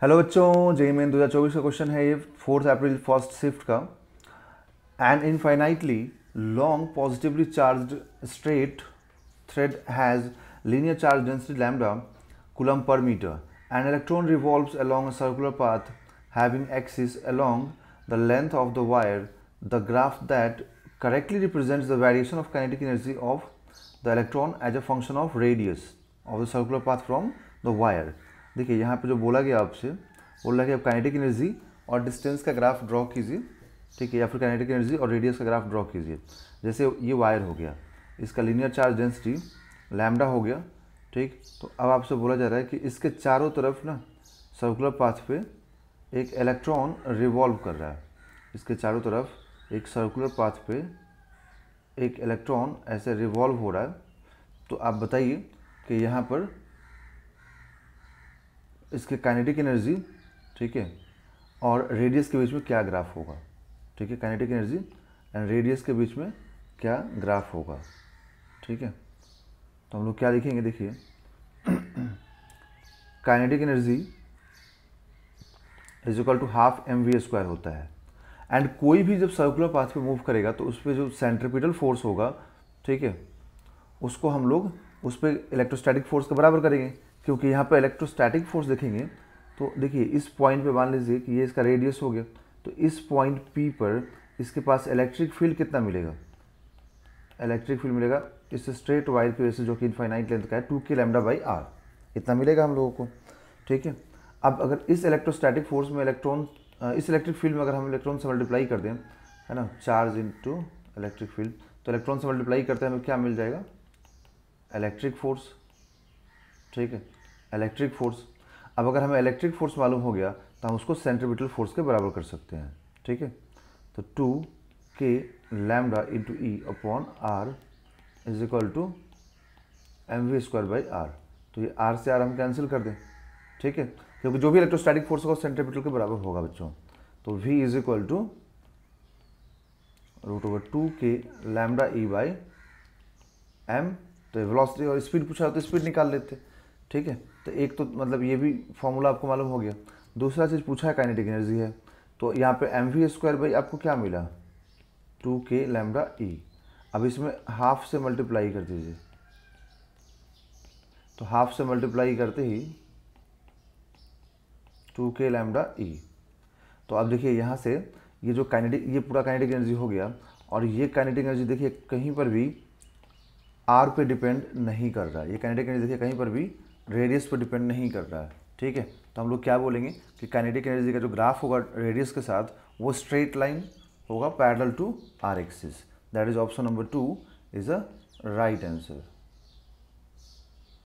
Hello, बच्चों जे main दो का क्वेश्चन है ये फोर्थ अप्रैल फर्स्ट शिफ्ट का and infinitely long positively charge straight linear charge density lambda coulomb per meter an electron revolves along a circular path having axis along the length of the wire the graph that correctly represents the variation of kinetic energy of the electron as a function of radius of the circular path from the wire देखिए यहाँ पे जो बोला गया आपसे बोला कि आप काइनेटिक एनर्जी और डिस्टेंस का ग्राफ ड्रॉ कीजिए ठीक है या फिर काइनेटिक एनर्जी और रेडियस का ग्राफ ड्रॉ कीजिए जैसे ये वायर हो गया इसका लीनियर चार्ज डेंसिटी लैमडा हो गया ठीक तो अब आपसे बोला जा रहा है कि इसके चारों तरफ ना सर्कुलर पाथ पे एक इलेक्ट्रॉन रिवॉल्व कर रहा है इसके चारों तरफ एक सर्कुलर पाथ पे एक इलेक्ट्रॉन ऐसे रिवॉल्व हो रहा है तो आप बताइए कि यहाँ पर इसके काइनेटिक एनर्जी ठीक है और रेडियस के बीच में क्या ग्राफ होगा ठीक है काइनेटिक एनर्जी एंड रेडियस के बीच में क्या ग्राफ होगा ठीक है तो हम लोग क्या लिखेंगे देखिए kinetic energy is equal to half m v square होता है एंड कोई भी जब सर्कुलर पाथ पे मूव करेगा तो उस पर जो सेंट्रिपिटल फोर्स होगा ठीक है उसको हम लोग उस पर इलेक्ट्रोस्टैटिक फोर्स के बराबर करेंगे क्योंकि यहाँ पर इलेक्ट्रोस्टैटिक फोर्स देखेंगे तो देखिए इस पॉइंट पर मान लीजिए कि ये इसका रेडियस हो गया तो इस पॉइंट पी पर इसके पास इलेक्ट्रिक फील्ड कितना मिलेगा इलेक्ट्रिक फील्ड मिलेगा इस स्ट्रेट वायर की वजह से जो कि इनफाइनाइट लेंथ का है to k lambda by are इतना मिलेगा हम लोगों को ठीक है अब अगर इस इलेक्ट्रोस्टैटिक फोर्स में इलेक्ट्रॉन इस इलेक्ट्रिक फील्ड में अगर हम इलेक्ट्रॉन से मल्टीप्लाई कर दें है ना चार्ज इंटू इलेक्ट्रिक फील्ड तो इलेक्ट्रॉन से मल्टीप्लाई करते हैं हमें क्या मिल जाएगा इलेक्ट्रिक फोर्स ठीक है इलेक्ट्रिक फोर्स अब अगर हमें इलेक्ट्रिक फोर्स मालूम हो गया तो हम उसको सेंट्रिपिटल फोर्स के बराबर कर सकते हैं ठीक है तो two k lambda into e upon r is equal to m v square by r तो ये आर से आर हम कैंसिल कर दें ठीक है क्योंकि जो भी इलेक्ट्रोस्टैटिक फोर्स होगा सेंट्रिपिटल के बराबर होगा बच्चों तो v is equal to root over two k lambda e by m तो वेलोसिटी और स्पीड पूछा तो स्पीड निकाल लेते हैं ठीक है तो एक तो मतलब ये भी फॉर्मूला आपको मालूम हो गया दूसरा चीज़ पूछा है काइनेटिक एनर्जी है तो यहाँ पे एम वी स्क्वायर बाई आपको क्या मिला to k lambda e e। अब इसमें हाफ से मल्टीप्लाई कर दीजिए तो हाफ से मल्टीप्लाई करते ही two k lambda e e। तो अब देखिए यहाँ से ये जो काइनेटिक ये पूरा काइनेटिक एनर्जी हो गया और ये काइनेटिक एनर्जी देखिए कहीं पर भी आर पे डिपेंड नहीं कर रहा है ये काइनेटिक एनर्जी देखिए कहीं पर भी रेडियस पर डिपेंड नहीं कर रहा है ठीक है तो हम लोग क्या बोलेंगे कि काइनेटिक एनर्जी का जो ग्राफ होगा रेडियस के साथ वो स्ट्रेट लाइन होगा parallel to r axis that is option number two is a right answer